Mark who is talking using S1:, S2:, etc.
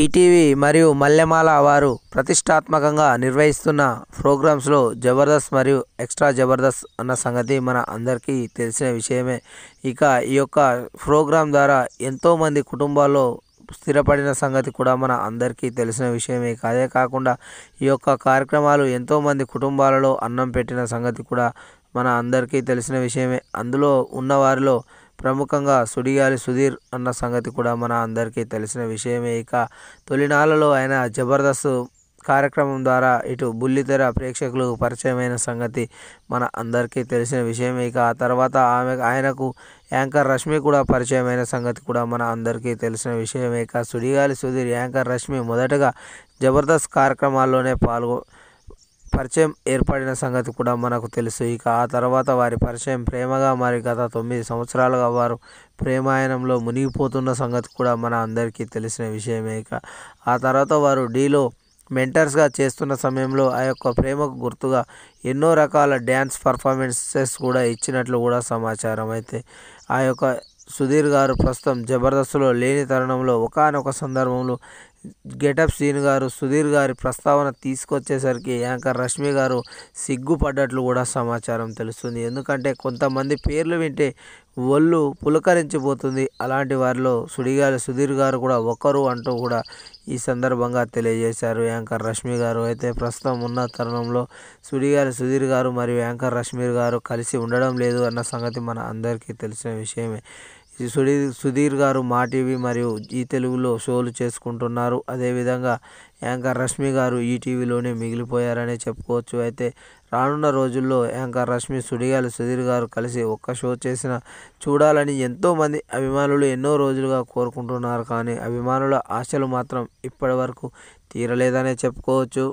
S1: ETV మరియు మల్లెమాల వారు ప్రతిష్టాత్మకంగా నిర్వహిస్తున్న ప్రోగ్రామ్స్లో జబర్దస్త్ మరియు ఎక్స్ట్రా జబర్దస్త్ అన్న సంగతి మన అందరికీ తెలిసిన విషయమే ఇక ఈ యొక్క ప్రోగ్రాం ద్వారా ఎంతోమంది కుటుంబాల్లో స్థిరపడిన సంగతి కూడా మన అందరికీ తెలిసిన విషయమే అదే కాకుండా ఈ యొక్క కార్యక్రమాలు ఎంతోమంది కుటుంబాలలో అన్నం పెట్టిన సంగతి కూడా మన అందరికీ తెలిసిన విషయమే అందులో ఉన్నవారిలో ప్రముఖంగా సుడిగాలి సుధీర్ అన్న సంగతి కూడా మన అందరికీ తెలిసిన విషయమే ఇక తొలినాళ్ళలో ఆయన జబర్దస్త్ కార్యక్రమం ద్వారా ఇటు బుల్లితెర ప్రేక్షకులకు పరిచయమైన సంగతి మన అందరికీ తెలిసిన విషయమే ఇక ఆ తర్వాత ఆమె ఆయనకు యాంకర్ రష్మి కూడా పరిచయమైన సంగతి కూడా మన అందరికీ తెలిసిన విషయమే ఇక సుడిగాలి సుధీర్ యాంకర్ రష్మి మొదటగా జబర్దస్త్ కార్యక్రమాల్లోనే పాల్గొ పరిచయం ఏర్పడిన సంగతి కూడా మనకు తెలుసు ఇక ఆ తర్వాత వారి పరిచయం ప్రేమగా మారి గత తొమ్మిది సంవత్సరాలుగా వారు ప్రేమాయణంలో మునిగిపోతున్న సంగతి కూడా మన అందరికీ తెలిసిన విషయమే ఇక ఆ తర్వాత వారు డీలో మెంటర్స్గా చేస్తున్న సమయంలో ఆ యొక్క ప్రేమకు గుర్తుగా ఎన్నో రకాల డ్యాన్స్ పర్ఫార్మెన్సెస్ కూడా ఇచ్చినట్లు కూడా సమాచారం అయితే ఆ యొక్క సుధీర్ గారు ప్రస్తుతం జబర్దస్త్లో లేని తరుణంలో ఒకనొక సందర్భంలో గెటప్ శ్రీను గారు సుధీర్ గారి ప్రస్తావన తీసుకొచ్చేసరికి యాంకర్ రష్మి గారు సిగ్గుపడ్డట్లు కూడా సమాచారం తెలుస్తుంది ఎందుకంటే కొంతమంది పేర్లు వింటే ఒళ్ళు పులకరించిపోతుంది అలాంటి వారిలో సుడిగాలి సుధీర్ గారు కూడా ఒకరు అంటూ కూడా ఈ సందర్భంగా తెలియజేశారు యాంకర్ రష్మి గారు అయితే ప్రస్తుతం ఉన్న తరుణంలో సుడిగాలి సుధీర్ గారు మరియు యాంకర్ రష్మి గారు కలిసి ఉండడం లేదు అన్న సంగతి మన అందరికీ తెలిసిన విషయమే ఈ సుధీర్ సుధీర్ గారు మా టీవీ మరియు ఈ తెలుగులో షోలు చేసుకుంటున్నారు అదేవిధంగా యాంకర్ రష్మి గారు ఈ టీవీలోనే మిగిలిపోయారనే చెప్పుకోవచ్చు అయితే రానున్న రోజుల్లో యాంకర్ రష్మి సుడిగాలి సుధీర్ గారు కలిసి ఒక్క షో చేసిన చూడాలని ఎంతోమంది అభిమానులు ఎన్నో రోజులుగా కోరుకుంటున్నారు కానీ అభిమానుల ఆశలు మాత్రం ఇప్పటి వరకు తీరలేదనే చెప్పుకోవచ్చు